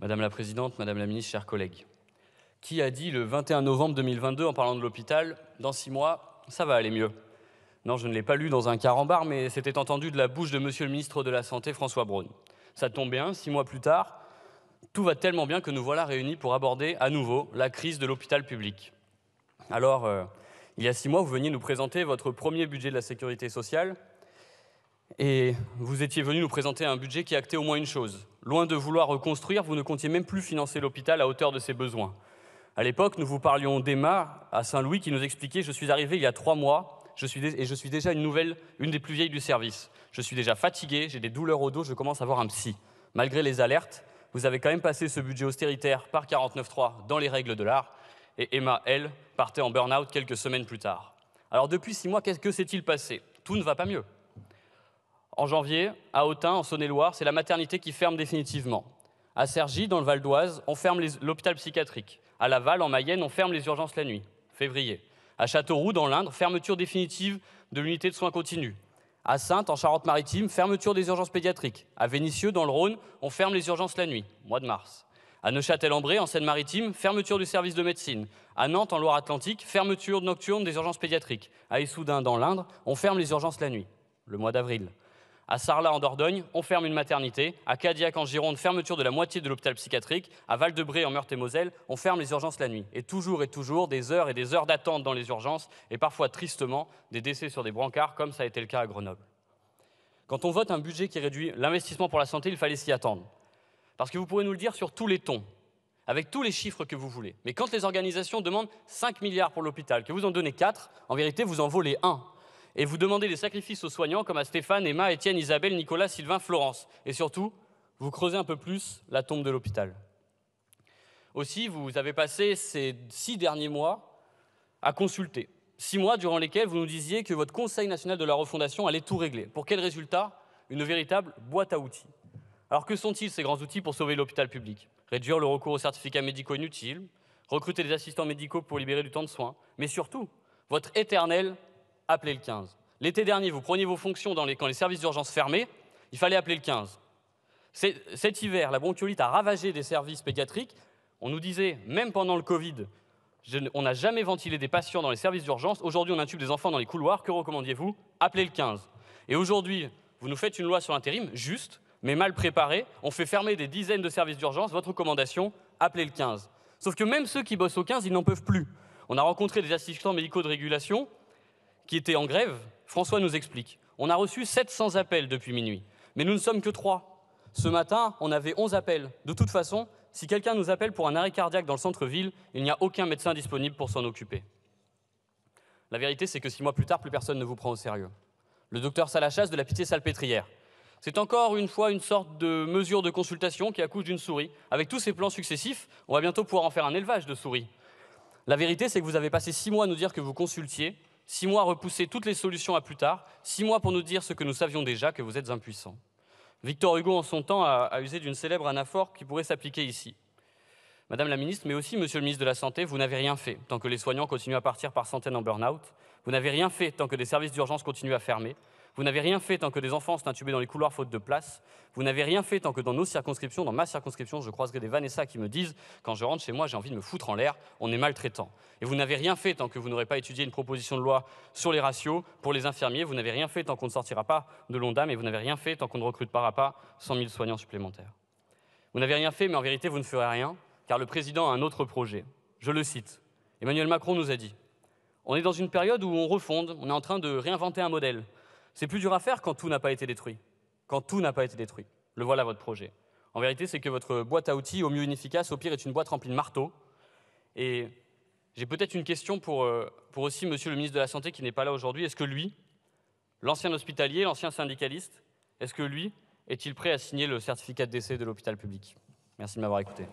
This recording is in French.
Madame la Présidente, Madame la Ministre, chers collègues, qui a dit le 21 novembre 2022 en parlant de l'hôpital, dans six mois, ça va aller mieux Non, je ne l'ai pas lu dans un carambar, mais c'était entendu de la bouche de Monsieur le Ministre de la Santé, François Braun. Ça tombe bien, six mois plus tard, tout va tellement bien que nous voilà réunis pour aborder à nouveau la crise de l'hôpital public. Alors, euh, il y a six mois, vous veniez nous présenter votre premier budget de la sécurité sociale, et vous étiez venu nous présenter un budget qui actait au moins une chose. Loin de vouloir reconstruire, vous ne comptiez même plus financer l'hôpital à hauteur de ses besoins. À l'époque, nous vous parlions d'Emma à Saint-Louis qui nous expliquait Je suis arrivé il y a trois mois je suis et je suis déjà une nouvelle, une des plus vieilles du service. Je suis déjà fatigué, j'ai des douleurs au dos, je commence à avoir un psy. Malgré les alertes, vous avez quand même passé ce budget austéritaire par 49.3 dans les règles de l'art. Et Emma, elle, partait en burn-out quelques semaines plus tard. Alors depuis six mois, qu'est-ce que s'est-il passé Tout ne va pas mieux en janvier, à Autun, en Saône-et-Loire, c'est la maternité qui ferme définitivement. À Cergy, dans le Val d'Oise, on ferme l'hôpital psychiatrique. À Laval, en Mayenne, on ferme les urgences la nuit, février. À Châteauroux, dans l'Indre, fermeture définitive de l'unité de soins continus. À Saintes en Charente-Maritime, fermeture des urgences pédiatriques. À Vénissieux, dans le Rhône, on ferme les urgences la nuit, mois de mars. À Neuchâtel-en-Bray, en Seine-Maritime, fermeture du service de médecine. À Nantes, en Loire-Atlantique, fermeture nocturne des urgences pédiatriques. À Issoudun, dans l'Indre, on ferme les urgences la nuit, le mois d'avril à Sarlat en Dordogne, on ferme une maternité, à Cadillac en Gironde, fermeture de la moitié de l'hôpital psychiatrique, à Val-de-Bré en Meurthe-et-Moselle, on ferme les urgences la nuit. Et toujours et toujours, des heures et des heures d'attente dans les urgences, et parfois tristement, des décès sur des brancards, comme ça a été le cas à Grenoble. Quand on vote un budget qui réduit l'investissement pour la santé, il fallait s'y attendre. Parce que vous pouvez nous le dire sur tous les tons, avec tous les chiffres que vous voulez. Mais quand les organisations demandent 5 milliards pour l'hôpital, que vous en donnez 4, en vérité, vous en volez 1 et vous demandez des sacrifices aux soignants comme à Stéphane, Emma, Étienne, Isabelle, Nicolas, Sylvain, Florence. Et surtout, vous creusez un peu plus la tombe de l'hôpital. Aussi, vous avez passé ces six derniers mois à consulter. Six mois durant lesquels vous nous disiez que votre Conseil national de la refondation allait tout régler. Pour quel résultat Une véritable boîte à outils. Alors que sont-ils ces grands outils pour sauver l'hôpital public Réduire le recours aux certificats médicaux inutiles, recruter des assistants médicaux pour libérer du temps de soins, mais surtout, votre éternel appelez le 15. L'été dernier, vous preniez vos fonctions dans les, quand les services d'urgence fermaient, il fallait appeler le 15. Cet hiver, la bronchiolite a ravagé des services pédiatriques. On nous disait, même pendant le Covid, on n'a jamais ventilé des patients dans les services d'urgence. Aujourd'hui, on intube des enfants dans les couloirs. Que recommandiez-vous Appelez le 15. Et aujourd'hui, vous nous faites une loi sur l'intérim, juste, mais mal préparée. On fait fermer des dizaines de services d'urgence. Votre recommandation Appelez le 15. Sauf que même ceux qui bossent au 15, ils n'en peuvent plus. On a rencontré des assistants médicaux de régulation qui était en grève, François nous explique. On a reçu 700 appels depuis minuit, mais nous ne sommes que trois. Ce matin, on avait 11 appels. De toute façon, si quelqu'un nous appelle pour un arrêt cardiaque dans le centre-ville, il n'y a aucun médecin disponible pour s'en occuper. La vérité, c'est que six mois plus tard, plus personne ne vous prend au sérieux. Le docteur Salachas de la Pitié Salpêtrière. C'est encore une fois une sorte de mesure de consultation qui accouche d'une souris. Avec tous ces plans successifs, on va bientôt pouvoir en faire un élevage de souris. La vérité, c'est que vous avez passé six mois à nous dire que vous consultiez, Six mois à repousser toutes les solutions à plus tard. Six mois pour nous dire ce que nous savions déjà, que vous êtes impuissants. Victor Hugo, en son temps, a, usé d'une célèbre anaphore qui pourrait s'appliquer ici. Madame la ministre, mais aussi Monsieur le ministre de la Santé, vous n'avez rien fait tant que les soignants continuent à partir par centaines en burn-out. Vous n'avez rien fait tant que les services d'urgence continuent à fermer. Vous n'avez rien fait tant que des enfants sont intubés dans les couloirs faute de place. Vous n'avez rien fait tant que dans nos circonscriptions, dans ma circonscription, je croiserai des Vanessa qui me disent quand je rentre chez moi, j'ai envie de me foutre en l'air, on est maltraitant. Et vous n'avez rien fait tant que vous n'aurez pas étudié une proposition de loi sur les ratios pour les infirmiers. Vous n'avez rien fait tant qu'on ne sortira pas de l'ONDAM et vous n'avez rien fait tant qu'on ne recrutera pas 100 000 soignants supplémentaires. Vous n'avez rien fait, mais en vérité, vous ne ferez rien, car le président a un autre projet. Je le cite. Emmanuel Macron nous a dit On est dans une période où on refonde, on est en train de réinventer un modèle. C'est plus dur à faire quand tout n'a pas été détruit. Quand tout n'a pas été détruit. Le voilà votre projet. En vérité, c'est que votre boîte à outils, au mieux inefficace, au pire, est une boîte remplie de marteaux. Et j'ai peut-être une question pour, euh, pour aussi monsieur le ministre de la Santé qui n'est pas là aujourd'hui. Est-ce que lui, l'ancien hospitalier, l'ancien syndicaliste, est-ce que lui est-il prêt à signer le certificat de décès de l'hôpital public Merci de m'avoir écouté.